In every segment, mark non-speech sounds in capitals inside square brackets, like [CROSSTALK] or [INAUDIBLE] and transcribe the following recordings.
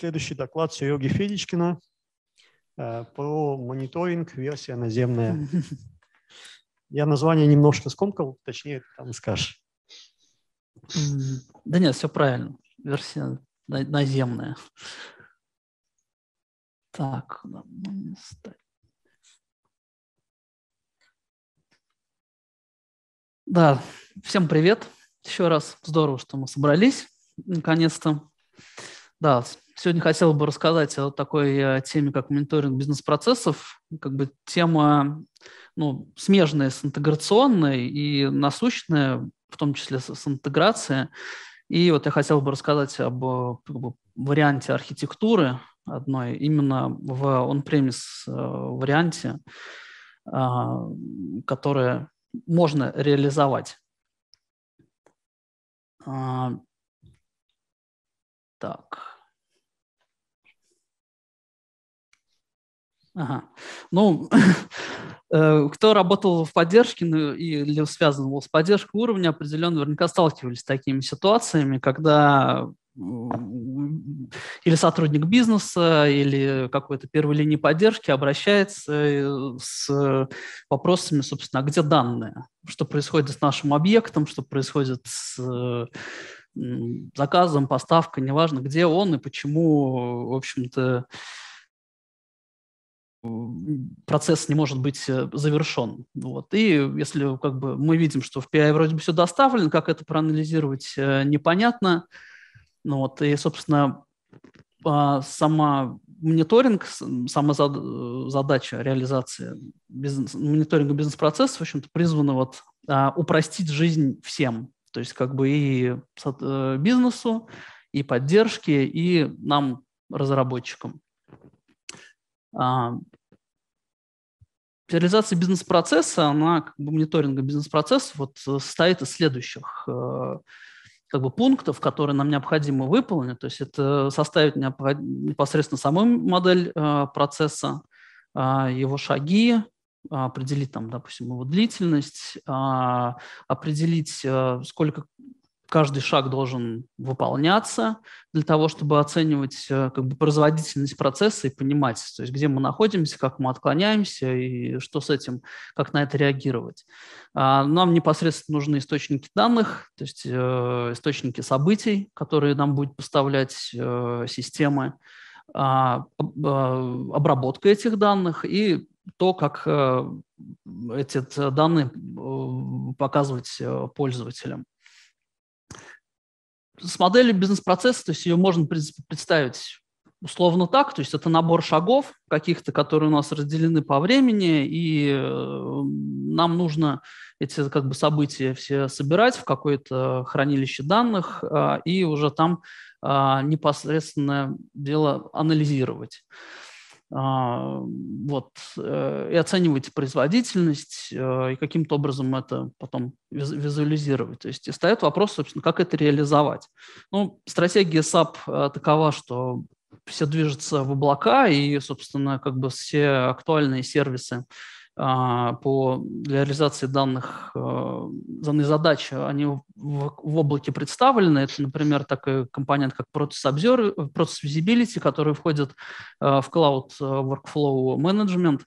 следующий доклад Сереги Федичкина э, про мониторинг версия наземная. [LAUGHS] Я название немножко скомкал, точнее, там скажешь. Да нет, все правильно. Версия наземная. Так, Да, всем привет. Еще раз здорово, что мы собрались наконец-то. Да, Сегодня хотел бы рассказать о такой э, теме, как мониторинг бизнес-процессов. Как бы тема ну, смежная с интеграционной и насущная, в том числе с интеграцией. И вот я хотел бы рассказать об э, как бы, варианте архитектуры одной, именно в on-premise э, варианте, которое можно реализовать. А, так. Ага. Ну, [LAUGHS] э, кто работал в поддержке ну, или связан был с поддержкой уровня, определенно наверняка сталкивались с такими ситуациями, когда или сотрудник бизнеса, или какой-то первой линии поддержки обращается э, с вопросами, собственно, «А где данные, что происходит с нашим объектом, что происходит с заказом, поставкой, неважно, где он и почему, в общем-то, процесс не может быть э, завершен. Вот. И если как бы, мы видим, что в PI вроде бы все доставлено, как это проанализировать, э, непонятно. Ну, вот. И, собственно, а, сама мониторинг, сама э, задача реализации бизнес, мониторинга бизнес-процесса, в общем-то, призвана вот, а, упростить жизнь всем. То есть как бы и бизнесу, и поддержке, и нам, разработчикам. А, реализация бизнес-процесса, она как бы мониторинга бизнес-процессов вот э, состоит из следующих э, как бы пунктов, которые нам необходимо выполнить. То есть это составить непосредственно саму модель э, процесса, а, его шаги, а, определить там, допустим, его длительность, определить, сколько каждый шаг должен выполняться для того, чтобы оценивать э, как бы, производительность процесса и понимать, то есть, где мы находимся, как мы отклоняемся и что с этим, как на это реагировать. А, нам непосредственно нужны источники данных, то есть э, источники событий, которые нам будет поставлять э, системы, а, а, обработка этих данных и то, как эти данные показывать пользователям с моделью бизнес-процесса, то есть ее можно представить условно так, то есть это набор шагов каких-то, которые у нас разделены по времени, и э, нам нужно эти как бы события все собирать в какое-то хранилище данных э, и уже там э, непосредственно дело анализировать. А, вот, э, и оценивать производительность, э, и каким-то образом это потом визуализировать. То есть и встает вопрос, собственно, как это реализовать. Ну, стратегия SAP э, такова, что все движется в облака, и, собственно, как бы все актуальные сервисы а, по, реализации данных, а, данной задачи, они в, в облаке представлены. Это, например, такой компонент, как Process, Observer, Process Visibility, который входит а, в Cloud э, Workflow Management.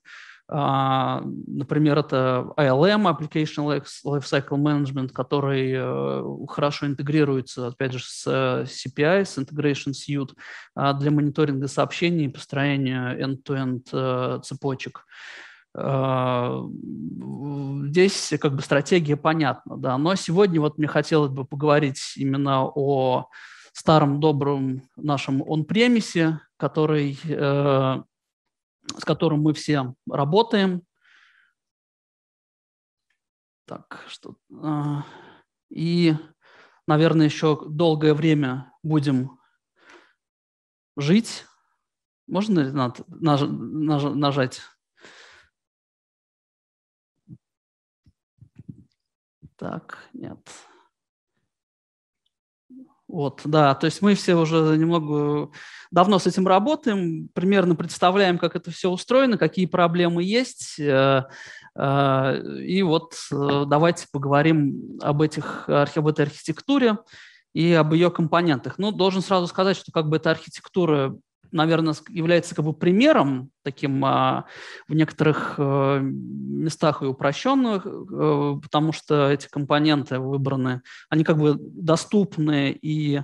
Например, это ILM, Application Lifecycle Management, который э, хорошо интегрируется, опять же, с э, CPI, с Integration Suite для мониторинга сообщений и построения end-to-end цепочек. А, здесь как бы стратегия понятна, да. Но сегодня вот мне хотелось бы поговорить именно о старом добром нашем он-премисе, который, э, с которым мы все работаем. Так, что... Э, и, наверное, еще долгое время будем жить. Можно, Ренат, нажать? Так, нет. Вот, да, то есть мы все уже немного давно с этим работаем, примерно представляем, как это все устроено, какие проблемы есть. Э, э, и вот э, давайте поговорим об, этих, об этой архитектуре и об ее компонентах. Ну, должен сразу сказать, что как бы эта архитектура наверное, является как бы примером таким а, в некоторых э, местах и упрощенных, э, потому что эти компоненты выбраны, они как бы доступны и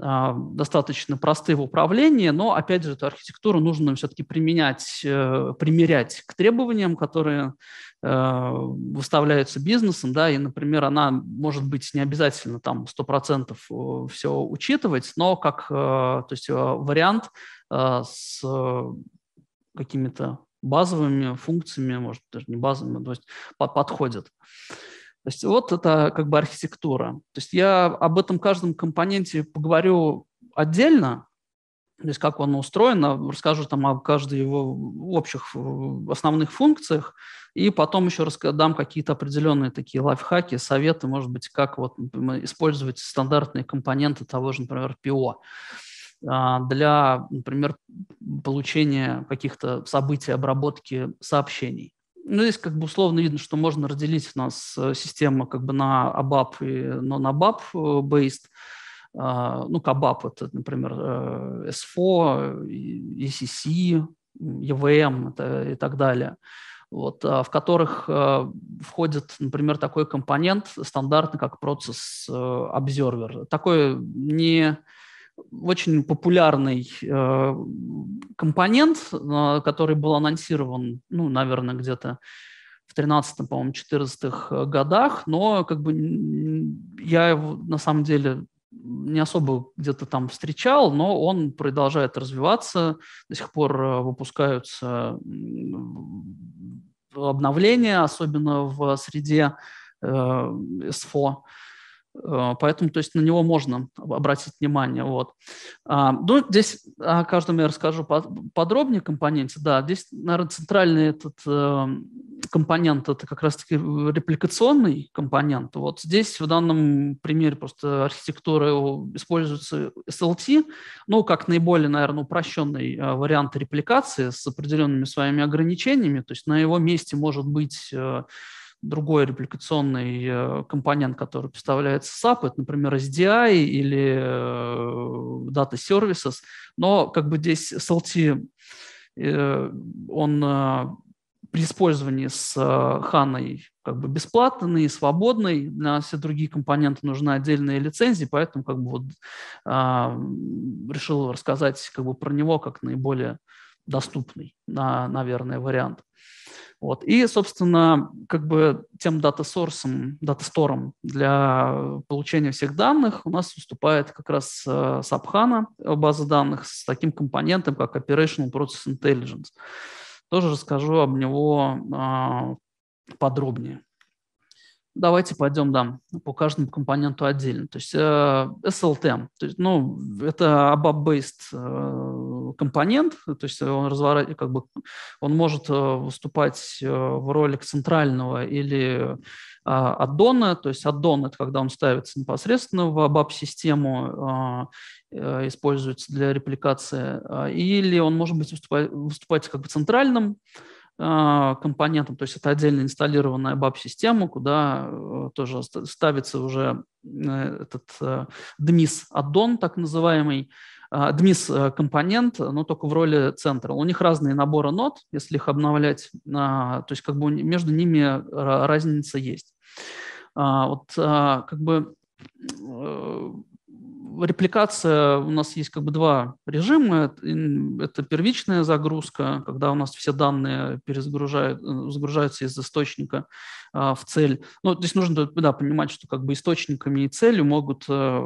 а, достаточно просты в управлении, но, опять же, эту архитектуру нужно все-таки применять, э, примерять к требованиям, которые э, выставляются бизнесом, да, и, например, она может быть не обязательно там 100% э, все учитывать, но как, то есть вариант с какими-то базовыми функциями, может, даже не базовыми, то есть подходит. То есть вот это как бы архитектура. То есть я об этом каждом компоненте поговорю отдельно, то есть как он устроен, расскажу там о каждой его общих э, основных функциях, и потом еще дам какие-то определенные такие лайфхаки, советы, может быть, как вот использовать стандартные компоненты того же, например, ПО а, для, например, получения каких-то событий, обработки сообщений. Ну, здесь как бы условно видно, что можно разделить у нас э, систему как бы на ABAP и non-ABAP-based. Э, а, ну, кабап – это, например, э, SFO, ECC, EVM это, и так далее, вот, а, в которых входит, например, такой компонент стандартный, как процесс Observer. Такой не очень популярный э, компонент, э, который был анонсирован, ну, наверное, где-то в 13 по-моему, 14 э, годах, но как бы я его на самом деле не особо где-то там встречал, но он продолжает развиваться, до сих пор э, выпускаются обновления, особенно в среде э, SFO. Э, поэтому, то есть, на него можно обратить внимание. Вот. А, ну, здесь о а, каждом я расскажу подробнее компоненте. Да, здесь, наверное, центральный этот э, компонент – это как раз-таки репликационный компонент. Вот здесь в данном примере просто архитектуры используется SLT, ну, как наиболее, наверное, упрощенный э, вариант репликации с определенными своими ограничениями. То есть на его месте может быть другой репликационный э, компонент, который представляется SAP, это, например, SDI или э, Data Services, но как бы здесь SLT, э, он при использовании с ханой как бы бесплатный, свободный, на все другие компоненты нужна отдельная лицензия, поэтому как бы вот а, решил рассказать как бы про него как наиболее доступный, на, наверное, вариант. Вот. И, собственно, как бы тем дата-сорсом, дата-стором для получения всех данных у нас выступает как раз Сабхана, э, база данных с таким компонентом, как Operational Process Intelligence. Тоже расскажу об него а, подробнее давайте пойдем да, по каждому компоненту отдельно. То есть э, SLT, то есть, ну, это ABAP-based э, компонент, то есть он, разворот, как бы, он может э, выступать э, в роли центрального или э, аддона, то есть аддон – это когда он ставится непосредственно в ABAP-систему, э, э используется для репликации, или он может быть выступать, выступать как бы центральным, а, компонентом, то есть это отдельно инсталлированная баб система куда э, тоже ставится уже э, этот э, DMIS аддон, так называемый, а, DMIS компонент, но только в роли центра. У них разные наборы нот, если их обновлять, а, то есть как бы между ними разница есть. Вот как бы репликация у нас есть как бы два режима. Это первичная загрузка, когда у нас все данные перезагружаются э, из источника а, в цель. Ну, здесь нужно да, понимать, что как бы источниками и целью могут а,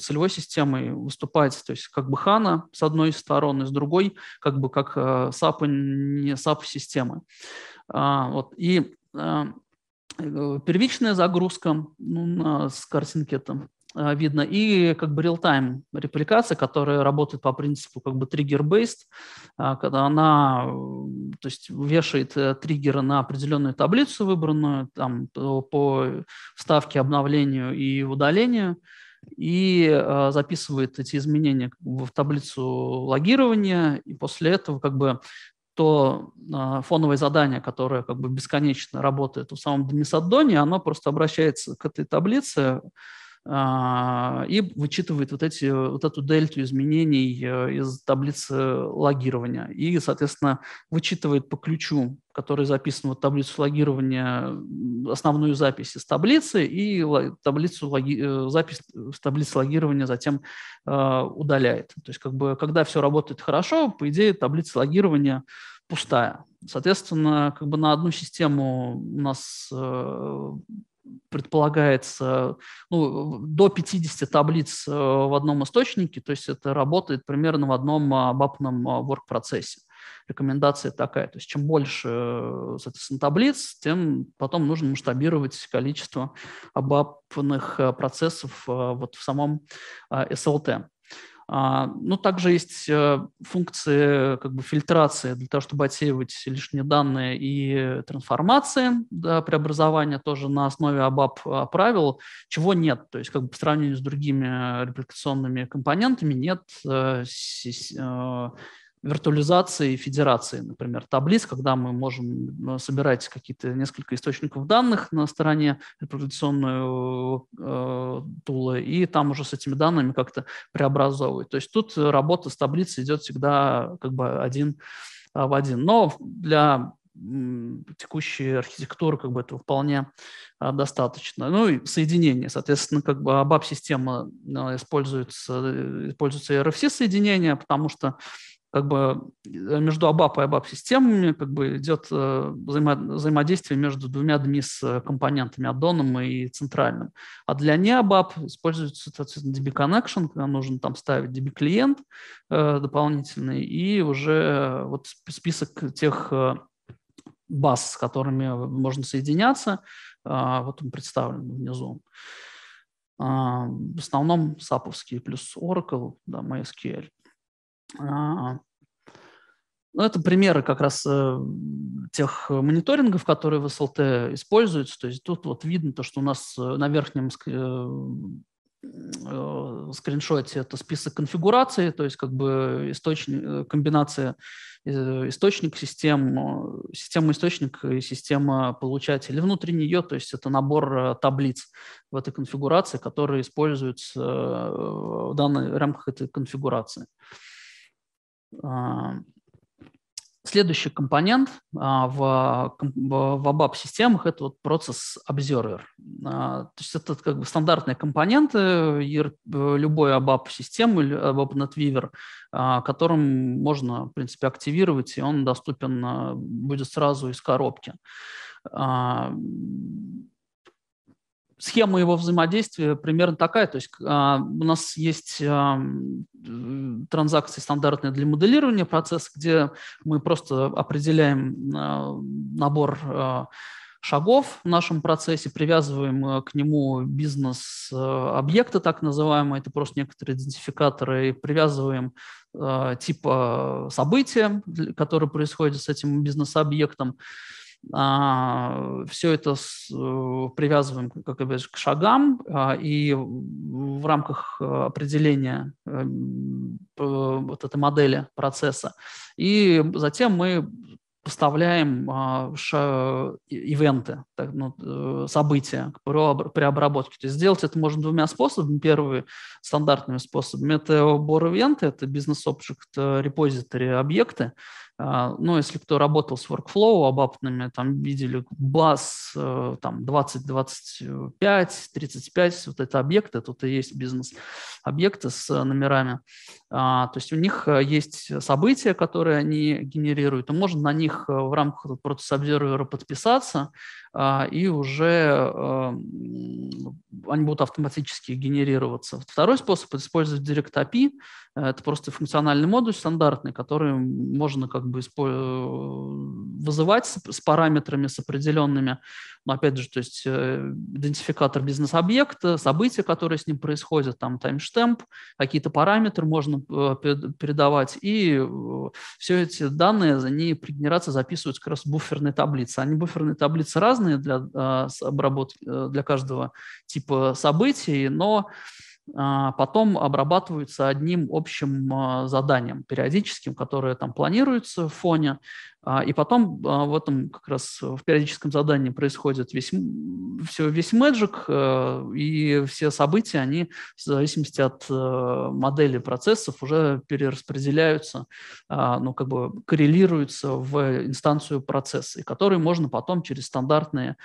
целевой системой выступать, то есть как бы хана с одной стороны, с другой как бы как э, а, SAP, не SAP системы. Вот. И первичная загрузка ну, с картинки там Э, видно, и как бы real-time репликация, которая работает по принципу как бы триггер-based, э, когда она э, то есть, вешает триггеры на определенную таблицу выбранную там, по вставке, обновлению и удалению, и записывает эти изменения в таблицу логирования, и после этого как бы то э, фоновое задание, которое как бы бесконечно работает в самом Демисаддоне, оно просто обращается к этой таблице, а, и вычитывает вот, эти, вот эту дельту изменений э, из таблицы логирования. И, соответственно, вычитывает по ключу, который записан в таблицу логирования, основную запись из таблицы и таблицу э, запись с таблицы логирования затем э, удаляет. То есть, как бы, когда все работает хорошо, по идее, таблица логирования пустая. Соответственно, как бы на одну систему у нас предполагается ну, до 50 таблиц э, в одном источнике, то есть это работает примерно в одном обапном а, work-процессе. А, Рекомендация такая, то есть чем больше, э, соответственно, таблиц, тем потом нужно масштабировать количество обапных э, процессов вот в самом SLT. А, ну, также есть э, функции как бы фильтрации для того, чтобы отсеивать лишние данные и трансформации, да, преобразования тоже на основе ABAP а, правил, чего нет. То есть как бы по сравнению с другими репликационными компонентами нет э, э, виртуализации федерации, например, таблиц, когда мы можем э, собирать какие-то несколько источников данных на стороне репродукционную э, тула и там уже с этими данными как-то преобразовывать. То есть тут работа с таблицей идет всегда как бы один а, в один. Но для текущей архитектуры как бы этого вполне а, достаточно. Ну и соединение, соответственно, как бы ABAP-система а, э, используется, используется RFC-соединение, потому что как бы э, между ABAP и ABAP-системами как бы идет э, взаимодействие между двумя DMIS-компонентами, э, аддоном и центральным. А для не ABAP используется, соответственно, DB Connection, когда нужно там ставить DB-клиент дополнительный и уже вот список тех баз, с которыми можно соединяться, а, вот он представлен внизу. А, в основном саповские плюс Oracle, да, MySQL. А, ну, это примеры как раз э, тех мониторингов, которые в СЛТ используются. То есть тут вот видно то, что у нас э, на верхнем э, скриншоте это список конфигурации, то есть как бы источник, комбинация источник систем, система источник и система получатель. Или внутри нее, то есть это набор таблиц в этой конфигурации, которые используются в, данной, в рамках этой конфигурации. Uh, а, следующий компонент а, в, в ABAP-системах – это вот процесс Observer. А, то есть это как бы стандартные компоненты э, любой ABAP-системы, ABAP NetWeaver, которым можно, в принципе, активировать, и он доступен будет сразу из коробки схема его взаимодействия примерно такая. То есть а, у нас есть транзакции стандартные для моделирования процесса, где мы просто определяем а, набор а, шагов в нашем процессе, привязываем э, к нему бизнес-объекты, э, так называемые, это просто некоторые идентификаторы, и привязываем э, типа события, которые происходят с этим бизнес-объектом. А, все это с, э, привязываем как бы к шагам, а, и в рамках э, определения эм, вот этой модели процесса. И затем мы поставляем а, ивенты, так, ну, э, события при обработке. То есть сделать это можно двумя способами. Первый стандартными способами – это бор-ивенты, это бизнес-объект, репозиторы, объекты. А, ну, если кто работал с workflow обаптными там видели баз э, там 20, 25, 35, вот это объекты, а тут и есть бизнес-объекты с э, номерами. А, то есть у них э, есть события, которые они генерируют, и можно на них в рамках процесса обзервера подписаться, а, и уже а, они будут автоматически генерироваться. Второй способ – использовать Direct API. Э, это просто функциональный модуль стандартный, который можно как бы э, вызывать с параметрами, с определенными. Но опять же, то есть э, идентификатор бизнес-объекта, события, которые с ним происходят, там таймштемп, какие-то параметры можно передавать. И все эти данные, они при генерации записываются как раз буферные таблицы. Они буферные таблицы разные, разные для а, обработки, э, для каждого типа событий, но а, потом обрабатываются одним общим а, заданием периодическим, которое там планируется в фоне, а, и потом а, в этом как раз э, в периодическом задании происходит весь, все, весь Magic, э, и все события, они в зависимости от э, модели процессов уже перераспределяются, а, ну, как бы коррелируются в инстанцию процесса, и которые можно потом через стандартные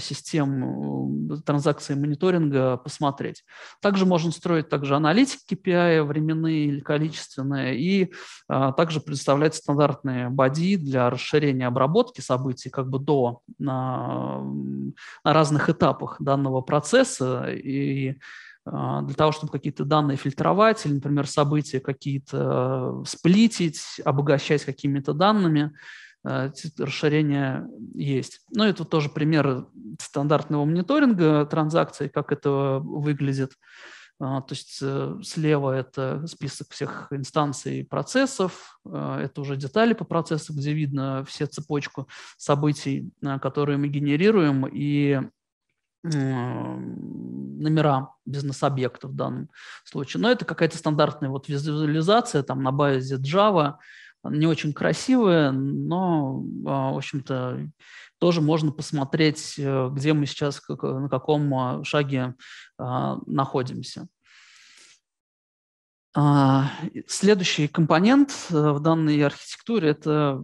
системы транзакции мониторинга посмотреть. Также можно строить также аналитики KPI, временные или количественные, и также предоставлять стандартные боди для для расширения обработки событий как бы до на, на разных этапах данного процесса и а, для того, чтобы какие-то данные фильтровать или, например, события какие-то э, сплитить, обогащать какими-то данными, э, расширение есть. Ну, это тоже пример стандартного мониторинга транзакций, как это выглядит. А, то есть э, слева это список всех инстанций и процессов, а, это уже детали по процессу, где видно все цепочку событий, а, которые мы генерируем, и номера бизнес-объекта в данном случае. Но это какая-то стандартная вот визуализация там на базе Java, не очень красивые, но, а, в общем-то, тоже можно посмотреть, э, где мы сейчас, на каком а, шаге а, находимся. Следующий компонент э, в данной архитектуре – это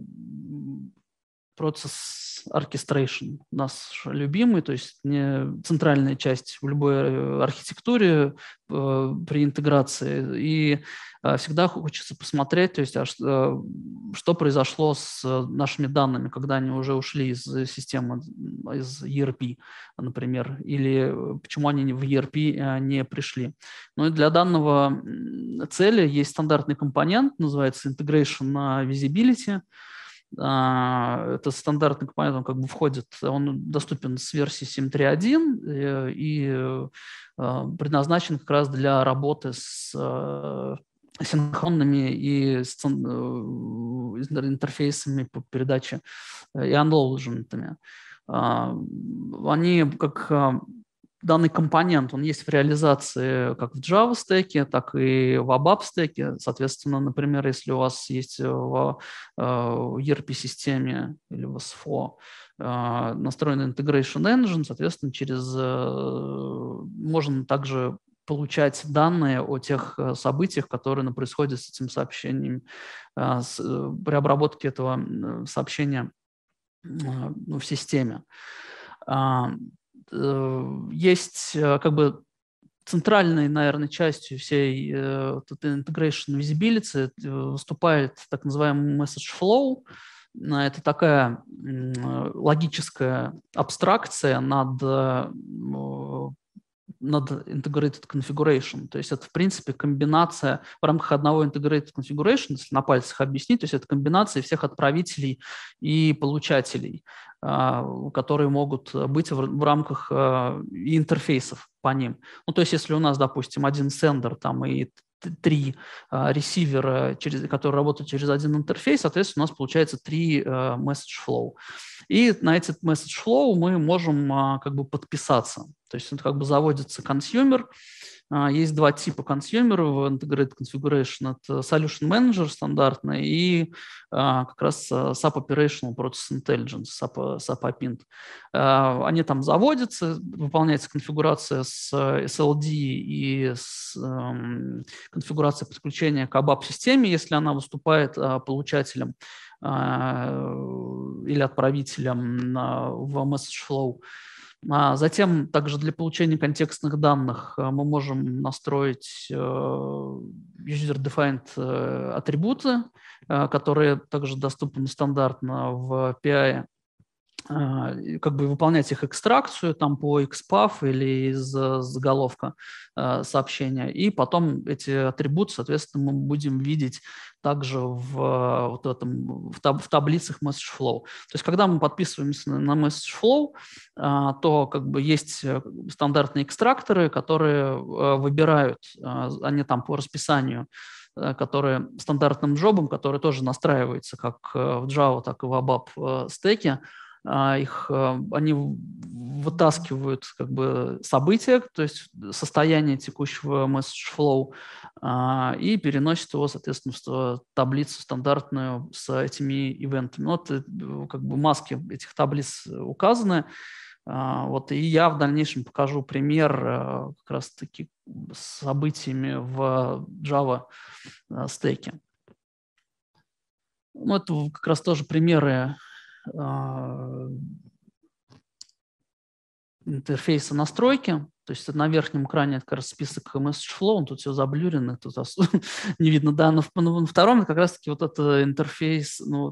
процесс orchestration, наш любимый, то есть не центральная часть в любой э, архитектуре э, при интеграции. И э, всегда хочется посмотреть, то есть, а что, э, что произошло с э, нашими данными, когда они уже ушли из системы, из ERP, например, или э, почему они в ERP не пришли. Ну и для данного цели есть стандартный компонент, называется Integration Visibility, а, Это стандартный компонент, он как бы входит, он доступен с версии 7.3.1 э, и э, а, предназначен как раз для работы с э, синхронными и интерфейсами по передаче и unloadment'ами. А, они как данный компонент, он есть в реализации как в Java стеке, так и в ABAP стеке. Соответственно, например, если у вас есть э, в э, ERP-системе или в SFO э, настроенный Integration Engine, соответственно, через можно также получать данные о тех событиях, которые ну, происходят с этим сообщением, с, при обработке этого сообщения ну, в системе. Э, есть э, как бы центральной, наверное, частью всей э, вот этой integration visibility выступает так называемый message flow. Это такая логическая абстракция над над integrated configuration. То есть это, в принципе, комбинация в рамках одного integrated configuration, если на пальцах объяснить, то есть это комбинация всех отправителей и получателей, а, которые могут быть в рамках а, интерфейсов по ним. Ну, то есть если у нас, допустим, один сендер там и три а, ресивера, через, которые работают через один интерфейс, соответственно, у нас получается три э, message flow. И на эти message flow мы можем а, как бы подписаться. То есть это как бы заводится консюмер, consumer а, есть два типа консюмеров в Integrated Configuration. Это Solution Manager стандартный и а, как раз а, SAP Operational Process Intelligence, SAP, SAP APINT. Они там заводятся, выполняется конфигурация с SLD и с эм, конфигурация подключения к ABAP-системе, если она выступает получателем или отправителем в Message Flow. А затем также для получения контекстных данных э, мы можем настроить э, user-defined э, атрибуты, которые также доступны стандартно в API. А, как бы выполнять их экстракцию там по XPath или из э, заголовка э, сообщения. И потом эти атрибуты, соответственно, мы будем видеть также в, э, вот этом, в, таб в таблицах message flow. То есть, когда мы подписываемся на, на message flow, а, то как бы есть стандартные экстракторы, которые выбирают, они там по расписанию которые стандартным джобом, который тоже настраивается как в Java, так и в ABAP стеке, а, их, а, они вытаскивают как бы события, то есть состояние текущего message flow, а, и переносят его, соответственно, в таблицу стандартную с этими ивентами. Ну, вот э, как бы маски этих таблиц указаны. Вот, и я в дальнейшем покажу пример как раз-таки с событиями в Java стеке. Ну, это как раз тоже примеры а, интерфейса настройки, то есть на верхнем экране это как раз список message flow, он тут все заблюрено, тут [LAUGHS] не видно данных. Ну, на втором как раз-таки вот это интерфейс, ну,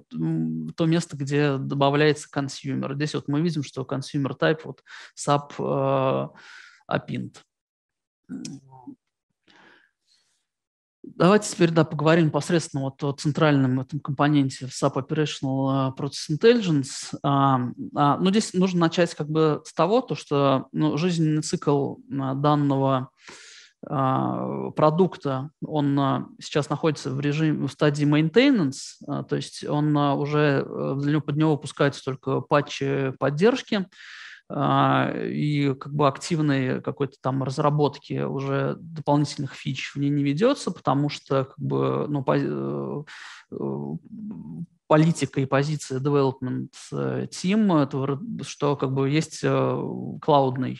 то место, где добавляется consumer. Здесь вот мы видим, что consumer type вот sub äh, а, appint. Давайте теперь да, поговорим непосредственно вот о центральном этом компоненте SAP Operational э, Process Intelligence. А, а, ну, здесь нужно начать как бы с того, то, что ну, жизненный цикл э, данного а, продукта, он э, сейчас находится в режиме, в стадии maintenance, то есть он уже, под него выпускаются только патчи поддержки, а, и как бы активной какой-то там разработки уже дополнительных фич в ней не ведется, потому что как бы, ну, э, э, политика и позиция development э, team, это, что как бы есть клаудный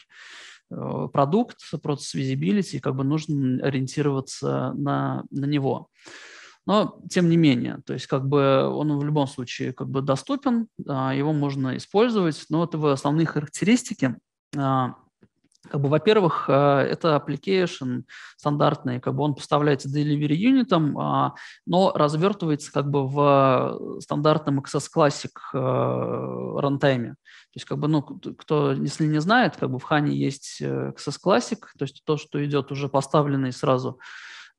продукт, процесс visibility, как бы нужно ориентироваться на, на него. Но, тем не менее, то есть как бы он в любом случае как бы доступен, а, его можно использовать, но вот его основные характеристики а, как бы, во-первых, а, это application стандартный, как бы он поставляется delivery юнитом, но развертывается как бы в стандартном XS Classic runtime, То есть, как бы, ну, кто, если не знает, как бы в Хане есть XS э, Classic, то есть то, что идет уже поставленный сразу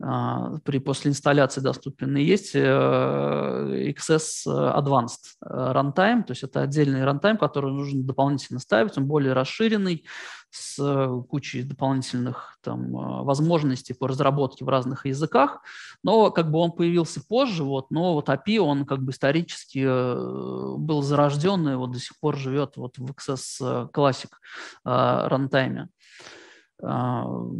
а, при, после инсталляции доступен, есть э, XS Advanced э, Runtime, то есть это отдельный рантайм, который нужно дополнительно ставить, он более расширенный, с кучей дополнительных там, э, возможностей по разработке в разных языках, но как бы он появился позже, вот, но вот API, он как бы исторически был зарожден и вот до сих пор живет вот в XS Classic рантайме. Uh,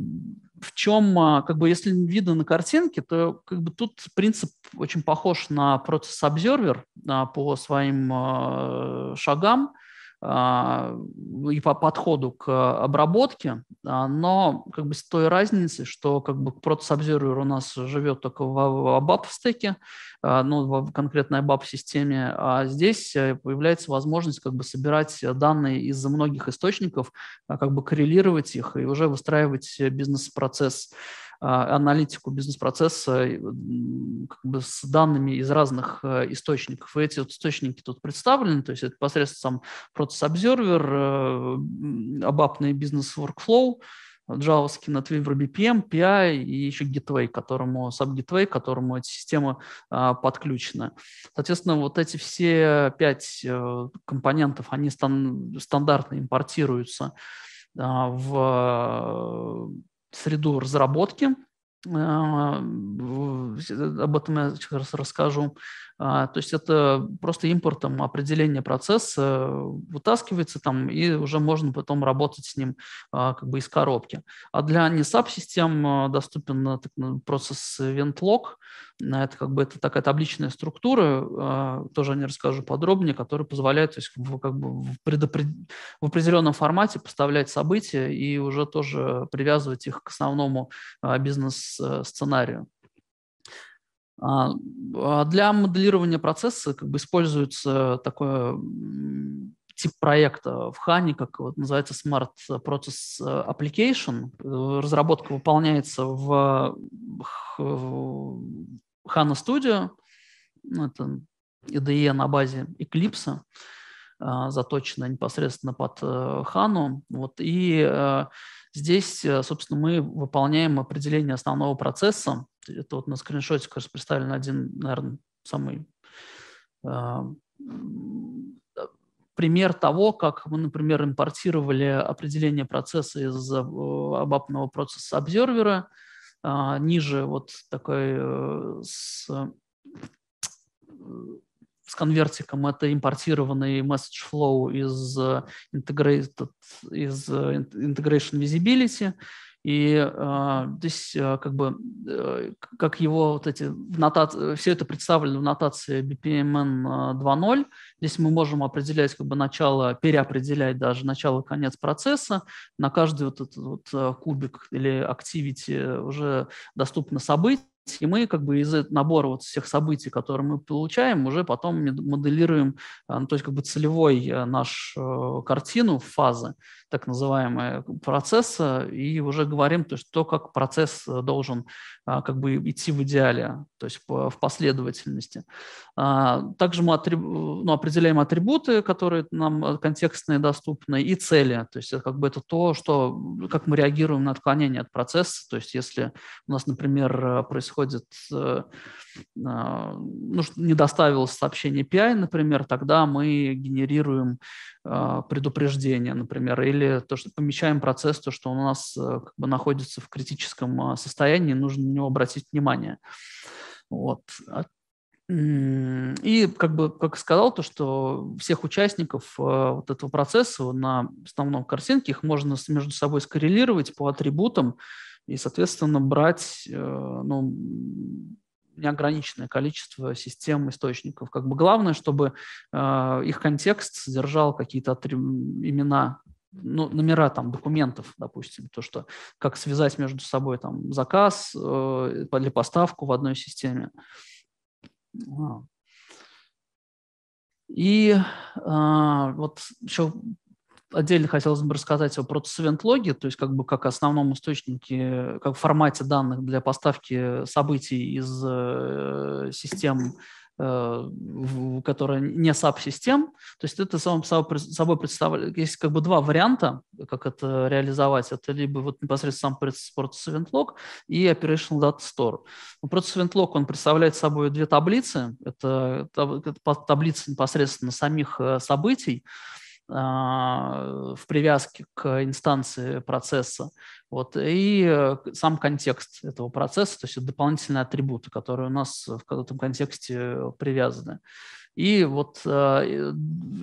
в чем, а, как бы, если видно на картинке, то как бы тут принцип очень похож на процесс Observer а, по своим а, шагам, а, и по подходу к обработке, а, но как бы с той разницей, что как бы процессобзервер у нас живет только в ABAP стеке, а, ну, в конкретной ABAP системе, а здесь э, появляется возможность как бы собирать данные из многих источников, как бы коррелировать их и уже выстраивать бизнес-процесс. процесс а, аналитику бизнес-процесса как бы с данными из разных э, источников. И эти вот источники тут представлены, то есть это посредством процесс Observer, э, абапный бизнес-workflow, Javaский на Twilver BPM, PI и еще Gateway, которому, Subgateway, которому эта система а, подключена. Соответственно, вот эти все пять а, компонентов, они стан, стандартно импортируются а, в среду разработки, э, об этом я сейчас расскажу. А, то есть это просто импортом определение процесса вытаскивается там, и уже можно потом работать с ним а, как бы из коробки. А для не систем а, доступен ну, процесс EventLog. Это как бы это такая табличная структура, тоже о ней расскажу подробнее, которая позволяет то есть, как бы в, предопред... в определенном формате поставлять события и уже тоже привязывать их к основному бизнес-сценарию. Э, а, а для моделирования процесса как бы используется такой тип проекта в Хане, как вот называется Smart Process Application. Э, разработка выполняется в Хана Studio, ну, это IDE на базе Eclipse. А, заточена непосредственно под э, хану. Вот. И э, здесь, э, собственно, мы выполняем определение основного процесса. Это вот на скриншоте, конечно, представлен один, наверное, самый а, пример того, как мы, например, импортировали определение процесса из обапного процесса обзервера. А, ниже вот такой с с конвертиком, это импортированный message flow из, э, integrated, из э, Integration Visibility, и э, здесь э, как бы э, как его вот эти в нотации, все это представлено в нотации BPMN 2.0. Э, здесь мы можем определять как бы начало, переопределять даже начало конец процесса. На каждый вот этот вот кубик или activity уже доступно событие и мы как бы из набора вот всех событий, которые мы получаем, уже потом моделируем, а, ну, то есть как бы целевой э, наш э, картину, фазы так называемые э, процесса и уже говорим то, что как процесс э, должен а, как бы идти в идеале, то есть в последовательности. А, также мы атриб... ну, определяем атрибуты, которые нам э, контекстные доступны, и цели. То есть это как бы это то, что, как мы реагируем на отклонение от процесса. То есть если у нас, например, происходит, а, ну, не доставилось сообщение API, например, тогда мы генерируем а, предупреждения, например, или то, что помечаем процесс, то, что у нас э, как бы находится в критическом а, состоянии, нужно на него обратить внимание. Вот. А, и, как бы, как сказал, то, что всех участников вот этого процесса на основном картинке их можно между собой скоррелировать по атрибутам и, соответственно, брать э, ну, неограниченное количество систем источников. Как бы главное, чтобы э, их контекст содержал какие-то имена ну, номера там документов, допустим, то, что как связать между собой там заказ для э, поставку в одной системе. А. И э, вот еще Отдельно хотелось бы рассказать о протосвентлоге, то есть как бы как основном источнике, как формате данных для поставки событий из э, систем э, которые не sap систем То есть это сам собой представляет, есть как бы два варианта, как это реализовать. Это либо вот непосредственно сам Process Event и Operational Data Store. Process ну, Event он представляет собой две таблицы. Это таблицы непосредственно самих э, событий, а, в привязке к инстанции процесса. Вот. И э, сам контекст этого процесса, то есть дополнительные атрибуты, которые у нас в каком-то контексте привязаны. И вот а,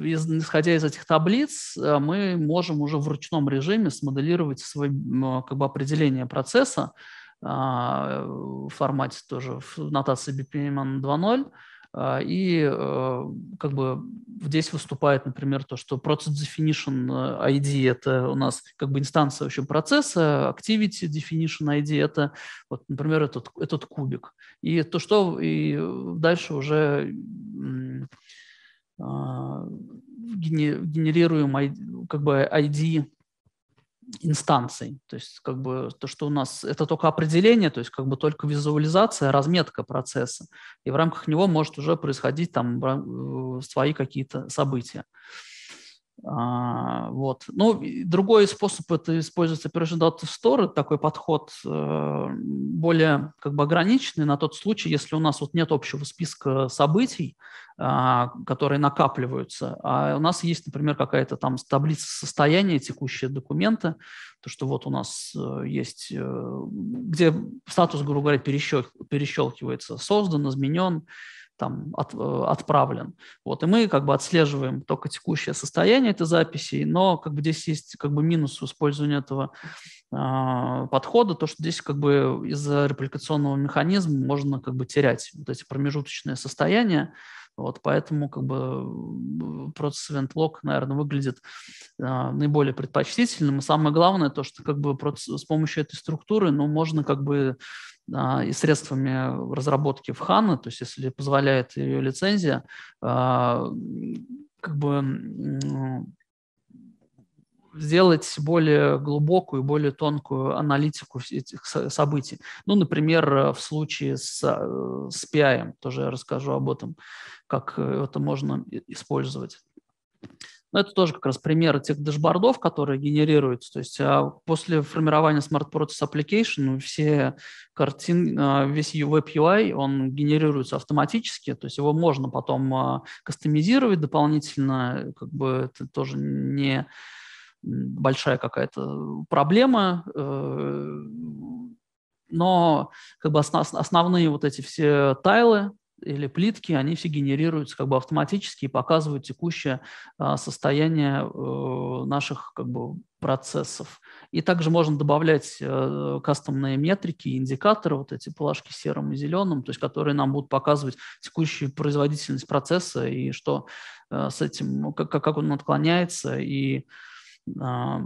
исходя из этих таблиц, э, мы можем уже в ручном режиме смоделировать свое как бы, определение процесса а, в формате тоже в нотации BPM а, и э, как бы здесь выступает, например, то, что Process Definition э, ID – это у нас как бы инстанция вообще процесса, Activity Definition ID – это, вот, например, этот, этот кубик. И то, что и дальше уже а, генерируем как бы ID инстанций. То есть как бы то, что у нас это только определение, то есть как бы только визуализация, разметка процесса. И в рамках него может уже происходить там э, свои какие-то события. А, вот. Ну, другой способ это использовать Operation Data Store, такой подход э, более как бы ограниченный на тот случай, если у нас вот нет общего списка событий, а, которые накапливаются, а у нас есть, например, какая-то там таблица состояния текущие документа, то, что вот у нас э, есть, э, где статус, грубо говоря, перещелкивается, создан, изменен, там от, э, отправлен. Вот, и мы как бы отслеживаем только текущее состояние этой записи, но как бы здесь есть как бы минус использования этого э, подхода, то, что здесь как бы из-за репликационного механизма можно как бы терять вот эти промежуточные состояния, вот, поэтому как бы э, процесс event log, наверное, выглядит э, наиболее предпочтительным. И самое главное то, что как бы процесс, с помощью этой структуры, ну, можно как бы и средствами разработки в Хана, то есть если позволяет ее лицензия, а, как бы сделать более глубокую, более тонкую аналитику этих событий. Ну, например, в случае с, э, с PI, тоже я расскажу об этом, как это можно использовать. Но ну, это тоже как раз пример тех дашбордов, которые генерируются. То есть а, после формирования Smart Process Application все картин, а, весь Web UI, он генерируется автоматически, то есть его можно потом а, кастомизировать дополнительно, как бы это тоже не большая какая-то проблема, э, но как бы основные вот эти все тайлы, или плитки, они все генерируются как бы автоматически и показывают текущее а, состояние э, наших как бы процессов. И также можно добавлять э, кастомные метрики индикаторы, вот эти плашки серым и зеленым, то есть которые нам будут показывать текущую производительность процесса и что э, с этим, ну, как, как он отклоняется, и а,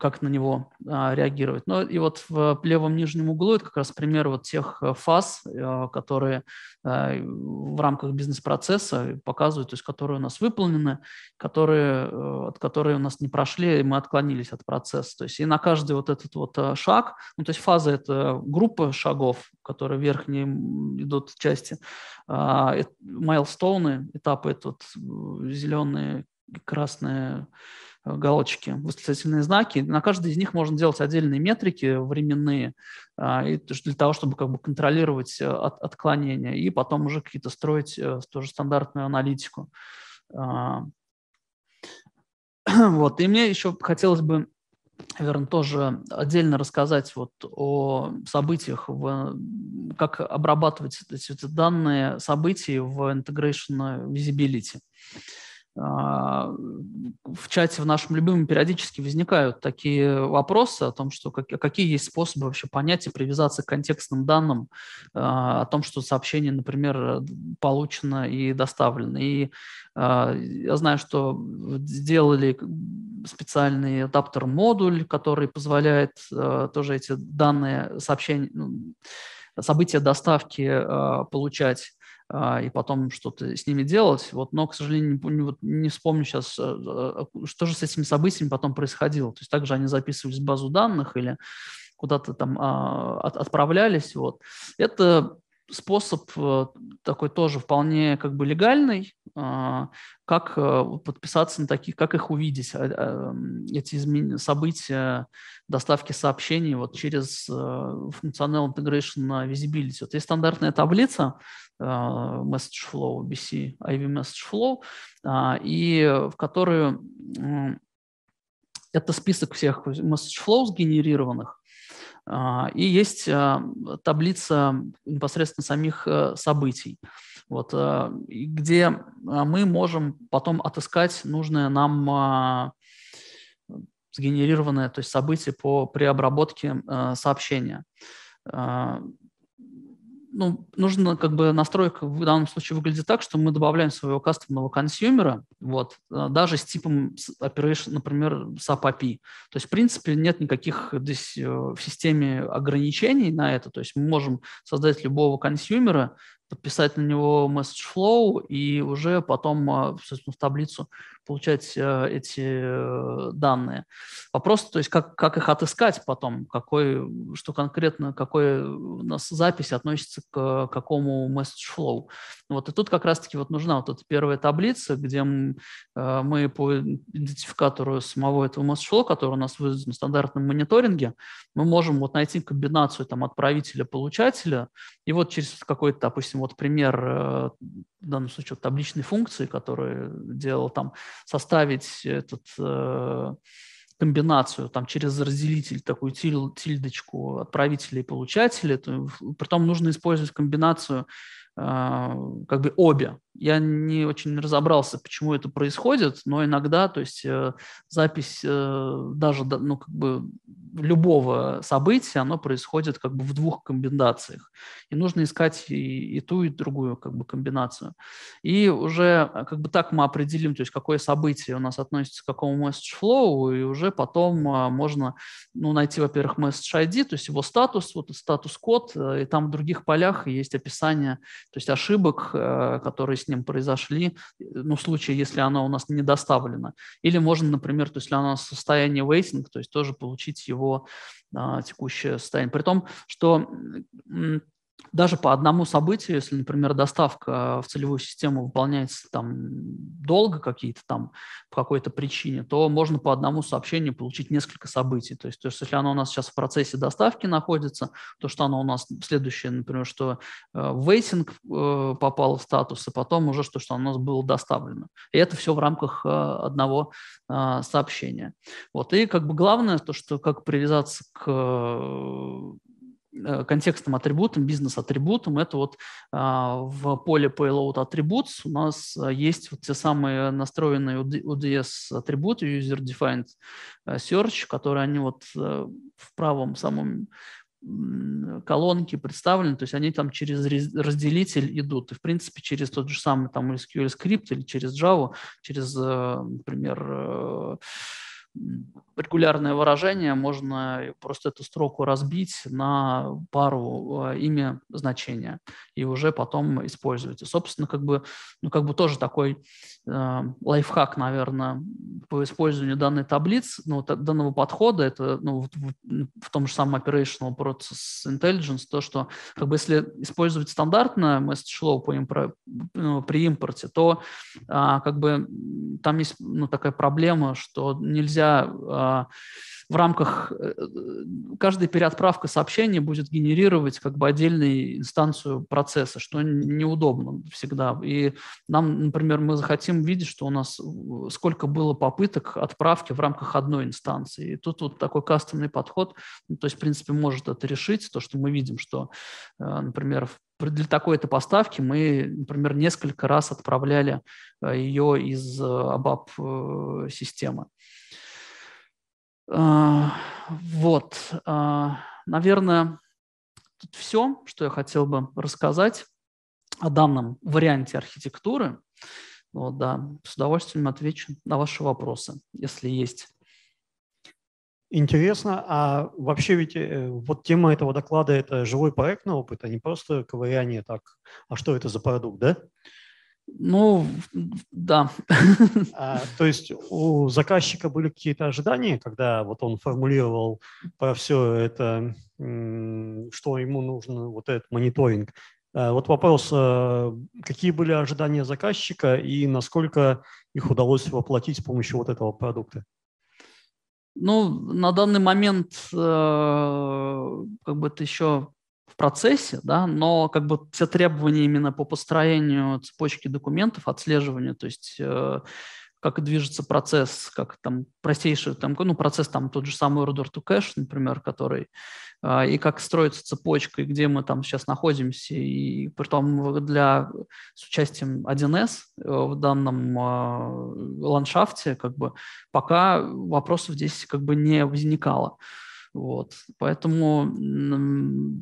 как на него а, реагировать. Ну и вот в левом нижнем углу это как раз пример вот тех э, фаз, э, которые а, в рамках бизнес-процесса показывают, то есть которые у нас выполнены, которые, э, от которые у нас не прошли, и мы отклонились от процесса. То есть и на каждый вот этот вот шаг, ну то есть фаза – это группа шагов, которые верхние идут части, майлстоуны, этапы – этот зеленые, красные Э, галочки, восклицательные знаки. На каждой из них можно делать отдельные метрики временные а, для того, чтобы как бы контролировать э, отклонения и потом уже какие-то строить э, тоже стандартную аналитику. А, [CLEARS THROAT] вот. И мне еще хотелось бы, наверное, тоже отдельно рассказать вот о событиях, в, как обрабатывать эти, эти данные событий в Integration Visibility. Uh, а, в чате в нашем любимом периодически возникают такие вопросы о том, что как, какие есть способы вообще понять и привязаться к контекстным данным, а, о том, что сообщение, например, получено и доставлено. И а, я знаю, что сделали специальный адаптер-модуль, который позволяет тоже эти данные сообщения, ну, события доставки получать а, и потом что-то с ними делать. Вот, но, к сожалению, не, вот, не вспомню сейчас, э, э, э, что же с этими событиями потом происходило. То есть также они записывались в базу данных или куда-то там а, от, отправлялись. Вот. Это способ такой тоже вполне как бы легальный, а, как подписаться на такие, как их увидеть, эти измен... события доставки сообщений вот через Functional Integration Visibility. Вот есть стандартная таблица, а, message Flow, BC, IV Message Flow, а, и в которую это список всех Message Flow сгенерированных, а, и есть таблица непосредственно самих э, событий, вот, где мы можем потом отыскать нужное нам сгенерированное то есть событие по, при обработке э, сообщения ну, нужно как бы настройка в данном случае выглядит так, что мы добавляем своего кастомного консюмера, вот, э, даже с типом operation, например, SAP API. То есть, в принципе, нет никаких здесь э, в системе ограничений на это. То есть мы можем создать любого консюмера, подписать на него message flow и уже потом э, в таблицу получать э, эти э, данные. Вопрос, то есть как, как их отыскать потом, какой, что конкретно, какой у нас запись относится к какому message flow. Вот, и тут как раз-таки вот нужна вот эта первая таблица, где э, мы по идентификатору самого этого message flow, который у нас вызван в стандартном мониторинге, мы можем вот найти комбинацию там отправителя-получателя, и вот через какой-то, допустим, вот пример, в данном случае, вот, табличной функции, которую делал там составить этот э, комбинацию, там через разделитель такую тильдочку отправителя и получателя, то, э, притом нужно использовать комбинацию а, как бы обе. Я не очень разобрался, почему это происходит, но иногда, то есть э, запись э, даже ну, как бы любого события, оно происходит как бы в двух комбинациях. И нужно искать и, и ту, и другую как бы комбинацию. И уже а, как бы так мы определим, то есть какое событие у нас относится к какому message flow, и уже потом э, можно ну, найти, во-первых, message ID, то есть его статус, вот статус-код, э, и там в других полях есть описание то есть ошибок, э, которые с ним произошли, ну, в случае, если она у нас не доставлено. Или можно, например, то есть если она в состоянии waiting, то есть тоже получить его а, текущее состояние. При том, что даже по одному событию, если, например, доставка в целевую систему выполняется там долго какие-то там по какой-то причине, то можно по одному сообщению получить несколько событий. То есть, то есть если оно у нас сейчас в процессе доставки находится, то что оно у нас следующее, например, что э, вейтинг э, попал в статус, и потом уже что, что оно у нас было доставлено. И это все в рамках э, одного э, сообщения. Вот. И как бы главное то, что как привязаться к э, Э, контекстным атрибутом, бизнес-атрибутом, это вот а, в поле payload attributes у нас э, есть вот те самые настроенные UDS атрибуты user-defined э, search, которые они вот в правом самом колонки представлены, то есть они там через разделитель идут. И, в принципе, через тот же самый там SQL скрипт или через Java, через, например, регулярное выражение, можно просто эту строку разбить на пару э, имя значения и уже потом использовать. И, собственно, как бы, ну, как бы тоже такой э, лайфхак, наверное, по использованию данной таблицы, ну, вот данного подхода, это ну, в, в том же самом operational process intelligence, то, что как бы если использовать стандартно message flow по импро, ну, при импорте, то а, как бы там есть ну, такая проблема, что нельзя а, в рамках э, каждая переотправка сообщения будет генерировать как бы отдельную инстанцию процесса, что неудобно всегда. И нам, например, мы захотим видеть, что у нас э, сколько было попыток отправки в рамках одной инстанции. И тут вот такой кастомный подход, ну, то есть, в принципе, может это решить, то, что мы видим, что, э, например, для такой-то поставки мы, например, несколько раз отправляли ее из ABAP системы. А, вот, а, наверное, тут все, что я хотел бы рассказать о данном варианте архитектуры. Вот, да, с удовольствием отвечу на ваши вопросы, если есть. Интересно, а вообще ведь э, вот тема этого доклада – это живой проектный опыт, а не просто ковыряние так, а что это за продукт, да? Ну, да. [LAUGHS] А, то есть у заказчика были какие-то ожидания, когда вот он формулировал про все это, что ему нужно, вот этот мониторинг. А, вот вопрос, а, какие были ожидания заказчика и насколько их удалось воплотить с помощью вот этого продукта? Ну, на данный момент э, как бы это еще в процессе, да, но как бы все требования именно по построению цепочки документов, отслеживанию, то есть э, как движется процесс, как там простейший, там, ну, процесс там тот же самый order to cache, например, который, э, и как строится цепочка, и где мы там сейчас находимся, и притом для, с участием 1С э, в данном э, ландшафте, как бы, пока вопросов здесь как бы не возникало. Вот. Поэтому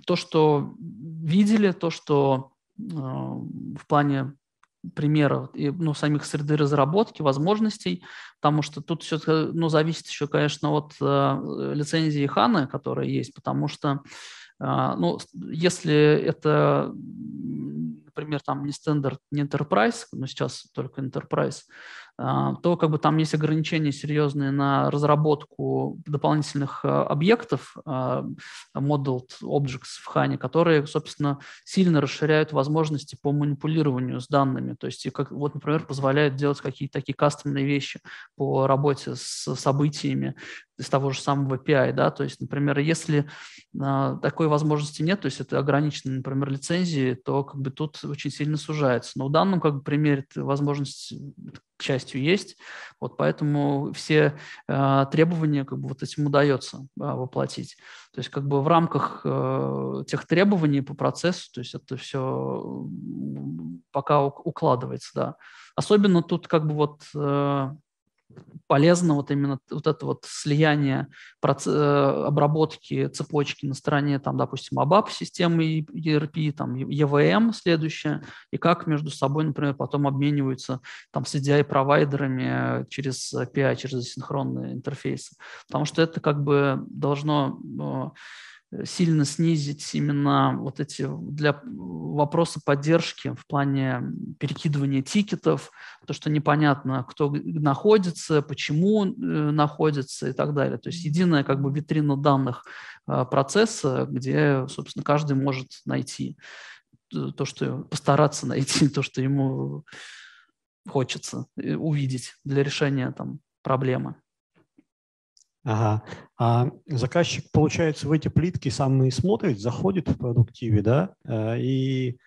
то, что видели, то, что э, в плане примеров и, ну, самих среды разработки, возможностей, потому что тут все ну, зависит еще, конечно, от э, лицензии Хана, которая есть, потому что э, ну, если это, например, там не стандарт, не Enterprise, но сейчас только Enterprise, а, то как бы там есть ограничения серьезные на разработку дополнительных а, объектов, а, modeled objects в Хане, которые, собственно, сильно расширяют возможности по манипулированию с данными. То есть, как, вот, например, позволяют делать какие-то такие кастомные вещи по работе с событиями из того же самого API, да, то есть, например, если такой возможности нет, то есть это ограничены, например, лицензии, то как бы тут очень сильно сужается. Но в данном как бы примере возможность к счастью, есть. Вот поэтому все э, требования как бы вот этим удается э, воплотить. То есть как бы в рамках э, тех требований по процессу, то есть это все пока укладывается, да. Особенно тут как бы вот э, полезно вот именно вот это вот слияние процесс э, обработки цепочки на стороне, там, допустим, ABAP системы ERP, там, EVM следующее, и как между собой, например, потом обмениваются там с CDI-провайдерами через API, через синхронные интерфейсы. Потому что это как бы должно э, сильно снизить именно вот эти для вопроса поддержки в плане перекидывания тикетов, то, что непонятно, кто находится, почему э, находится и так далее. То есть единая как бы витрина данных э, процесса, где, собственно, каждый может найти то, что постараться найти, [LAUGHS] то, что ему хочется э, увидеть для решения там проблемы. Ага. А заказчик, получается, в эти плитки сам и смотрит, заходит в продуктиве, да, э, и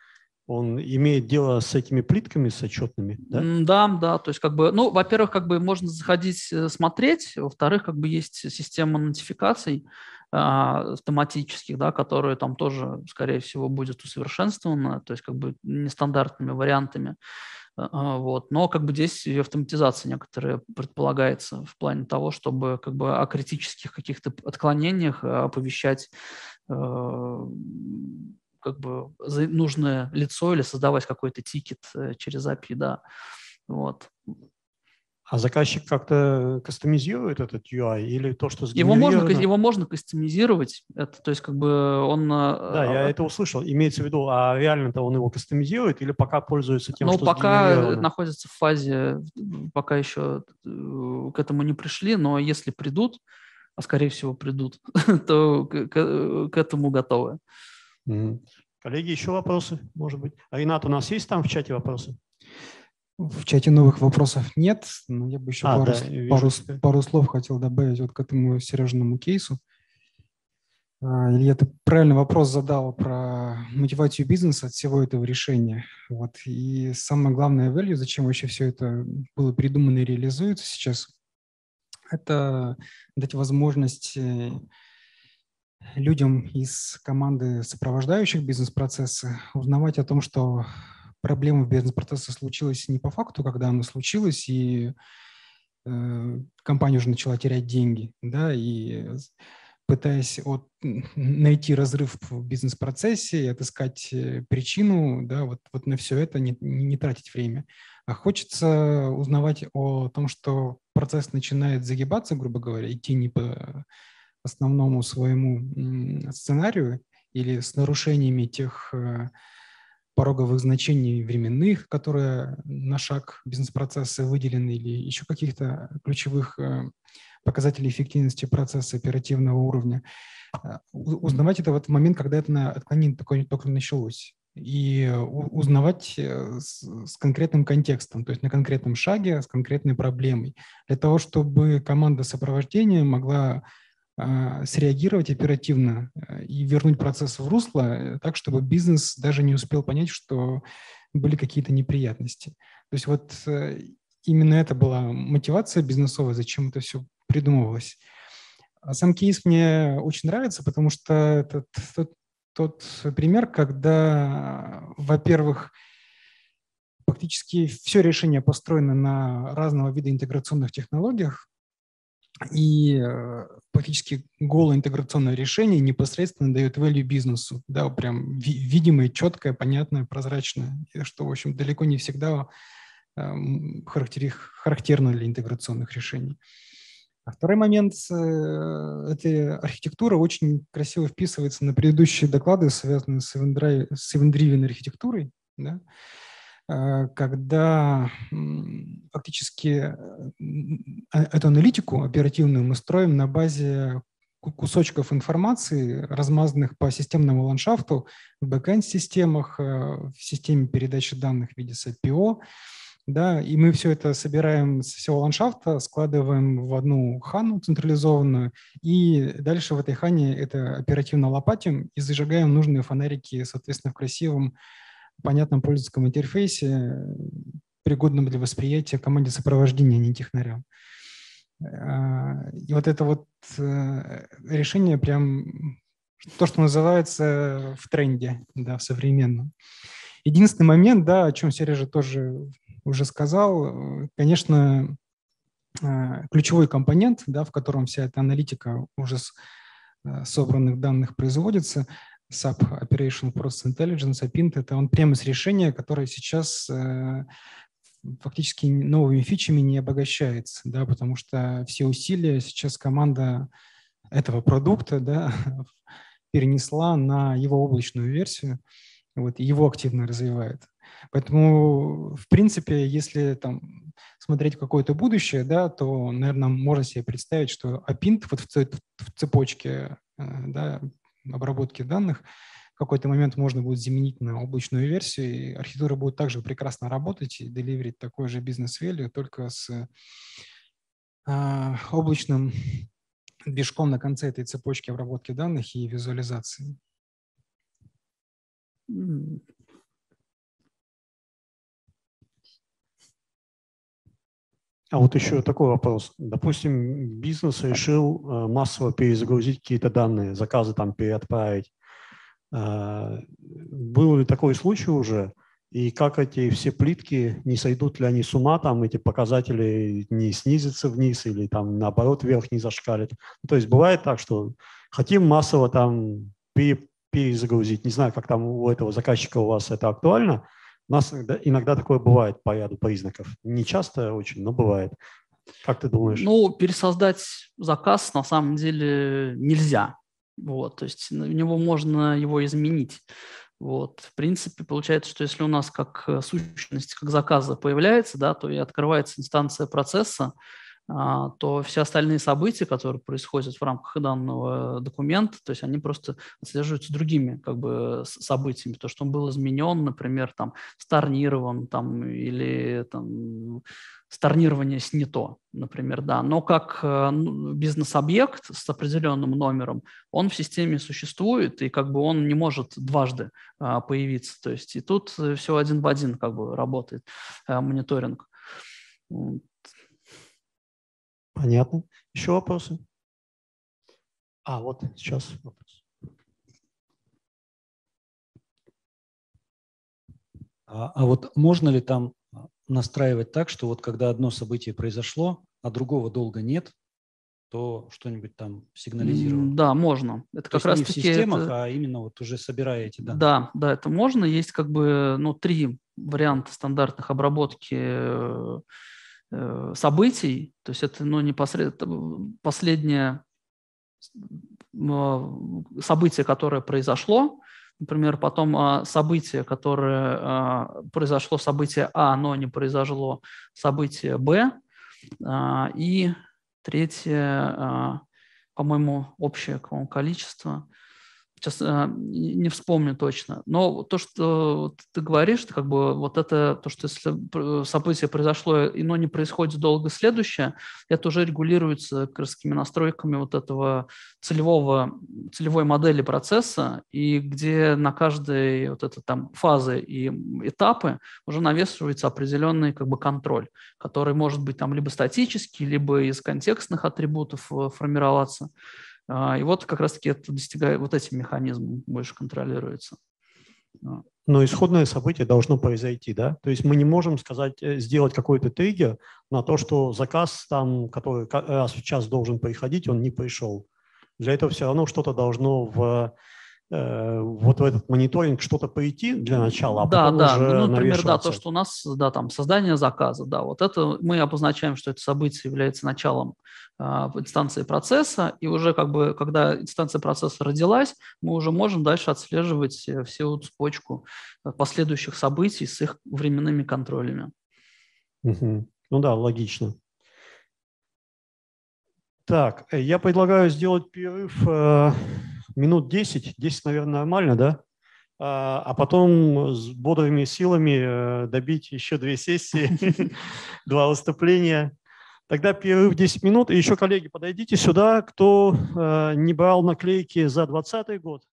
он имеет дело с этими плитками, с отчетными, да? Да, да, то есть как бы, ну, во-первых, как бы можно заходить э, смотреть, во-вторых, как бы есть система нотификаций э, автоматических, да, которые там тоже, скорее всего, будет усовершенствована, то есть как бы нестандартными вариантами. А, вот. Но как бы здесь и автоматизация некоторая предполагается в плане того, чтобы как бы о критических каких-то отклонениях а, оповещать э, как бы нужное лицо или создавать какой-то тикет э, через API, да. Вот. А заказчик как-то э, кастомизирует этот UI или то, что его можно Его можно кастомизировать, это, то есть как бы он... Э, да, я а, это услышал. Имеется в виду, а реально-то он его кастомизирует или пока пользуется тем, ну, что пока находится в фазе, пока еще э, к этому не пришли, но если придут, а скорее всего придут, [LAUGHS] то к, к, этому готовы. Коллеги, еще вопросы, может быть? Ренат, у нас есть там в чате вопросы? В чате новых вопросов нет, но я бы еще а, пару, да, пару, пару слов хотел добавить вот к этому Сережиному кейсу. А, Илья, ты правильный вопрос задал про мотивацию бизнеса от всего этого решения. Вот. И самое главное value, зачем вообще все это было придумано и реализуется сейчас, это дать возможность э, людям из команды сопровождающих бизнес-процессы узнавать о том, что проблема бизнес процессе случилась не по факту, когда она случилась, и э, компания уже начала терять деньги, да, и э, пытаясь от, найти разрыв в бизнес-процессе и отыскать э, причину, да, вот, вот на все это не, не тратить время. А хочется узнавать о том, что процесс начинает загибаться, грубо говоря, идти не по основному своему сценарию или с нарушениями тех э, пороговых значений временных, которые на шаг бизнес-процесса выделены, или еще каких-то ключевых э, показателей эффективности процесса оперативного уровня. Э, узнавать это в момент, когда это отклонение такое только началось и э, узнавать с конкретным контекстом, то есть на конкретном шаге, с конкретной проблемой, для того, чтобы команда сопровождения могла а, среагировать оперативно э, и вернуть процесс в русло э, так, чтобы бизнес даже не успел понять, что были какие-то неприятности. То есть вот э, именно это была мотивация бизнесовая, зачем это все придумывалось. А сам кейс мне очень нравится, потому что это тот, тот пример, когда, во-первых, фактически все решение построено на разного вида интеграционных технологиях, и э, практически голое интеграционное решение непосредственно дает value бизнесу, да, прям видимое, четкое, понятное, прозрачное, что, в общем, далеко не всегда эм, характерно для интеграционных решений. А второй момент э, – эта архитектура очень красиво вписывается на предыдущие доклады, связанные с event-driven архитектурой, да, Э, когда фактически э, эту аналитику оперативную мы строим на базе кусочков информации, размазанных по системному ландшафту в бэкэнд-системах, э, в системе передачи данных в виде SAPO, да, и мы все это собираем со всего ландшафта, складываем в одну хану централизованную, и дальше в этой хане это оперативно лопатим и зажигаем нужные фонарики, соответственно, в красивом понятном пользовательском интерфейсе, э, пригодном для восприятия команде сопровождения, а не технарям. Э, и вот это вот э, решение прям то, что называется в тренде, да, в современном. Единственный момент, да, о чем Сережа тоже уже сказал, конечно, ключевой компонент, да, в котором вся эта аналитика уже собранных данных производится, SAP Operation Process Intelligence, APINT, это он прямо из решения, которое сейчас э, фактически новыми фичами не обогащается, да, потому что все усилия сейчас команда этого продукта да, [LAUGHS] перенесла на его облачную версию, вот, и его активно развивает. Поэтому, в принципе, если там смотреть какое-то будущее, да, то, наверное, можно себе представить, что Апинт вот в, цепочке э, да, обработки данных, в какой-то момент можно будет заменить на облачную версию, и архитектура будет также прекрасно работать и деливерить такой же бизнес-велью, только с э, облачным движком на конце этой цепочки обработки данных и визуализации. А вот еще такой вопрос. Допустим, бизнес решил э, массово перезагрузить какие-то данные, заказы там переотправить. Э, был ли такой случай уже? И как эти все плитки, не сойдут ли они с ума, там эти показатели не снизятся вниз или там наоборот вверх не зашкалит. Ну, то есть бывает так, что хотим массово там перезагрузить. Не знаю, как там у этого заказчика у вас это актуально – у нас иногда, такое бывает по ряду признаков. Не часто очень, но бывает. Как ты думаешь? Ну, пересоздать заказ на самом деле нельзя. Вот, то есть у него можно его изменить. Вот, в принципе, получается, что если у нас как э, сущность, как заказа появляется, да, то и открывается инстанция процесса, а, то все остальные события, которые происходят в рамках данного э, документа, то есть они просто отслеживаются другими как бы событиями, то, что он был изменен, например, там, старнирован, там, или там, сторнирование снято, например, да, но как э, ну, бизнес-объект с определенным номером, он в системе существует, и как бы он не может дважды э, появиться, то есть и тут все один в один как бы работает мониторинг. Понятно. Еще вопросы? А, вот сейчас вопрос. А, а вот можно ли там а, настраивать так, что вот когда одно событие произошло, а другого долго нет, то что-нибудь там сигнализировать. Да, можно. Это то как раз не в системах, это... а именно вот уже собирая эти данные. Да, да, это можно. Есть как бы ну, три варианта стандартных обработки э, Э, событий, то есть это ну, непосредственно последнее а, событие, которое произошло, например, потом а, событие, которое а, произошло, событие А, но не произошло, событие Б, и третье, по-моему, общее количество – сейчас а, не вспомню точно, но то, что ты говоришь, как бы вот это, то, что если событие произошло, и оно не происходит долго следующее, это уже регулируется как настройками вот этого целевого, целевой модели процесса, и где на каждой вот это там фазы и этапы уже навешивается определенный как бы контроль, который может быть там либо статический, либо из контекстных атрибутов э, формироваться. А, и вот как раз-таки это достигает, вот этим механизмом больше контролируется. А. Но исходное событие должно произойти, да? То есть мы не можем сказать, э, сделать какой-то триггер на то, что заказ там, который раз в час должен приходить, он не пришел. Для этого все равно что-то должно в Э, вот в этот мониторинг что-то пойти для начала, а да, потом да. уже ну, например, да, то, что у нас, да, там создание заказа, да, вот это мы обозначаем, что это событие является началом э, инстанции процесса, и уже как бы, когда инстанция процесса родилась, мы уже можем дальше отслеживать э, всю цепочку э, последующих событий с их временными контролями. Угу. Ну да, логично. Так, я предлагаю сделать перерыв. Э минут 10, 10, наверное, нормально, да? А, а потом с бодрыми силами э, добить еще две сессии, [LAUGHS] два выступления. Тогда перерыв 10 минут. И еще, коллеги, подойдите сюда, кто э, не брал наклейки за 2020 год.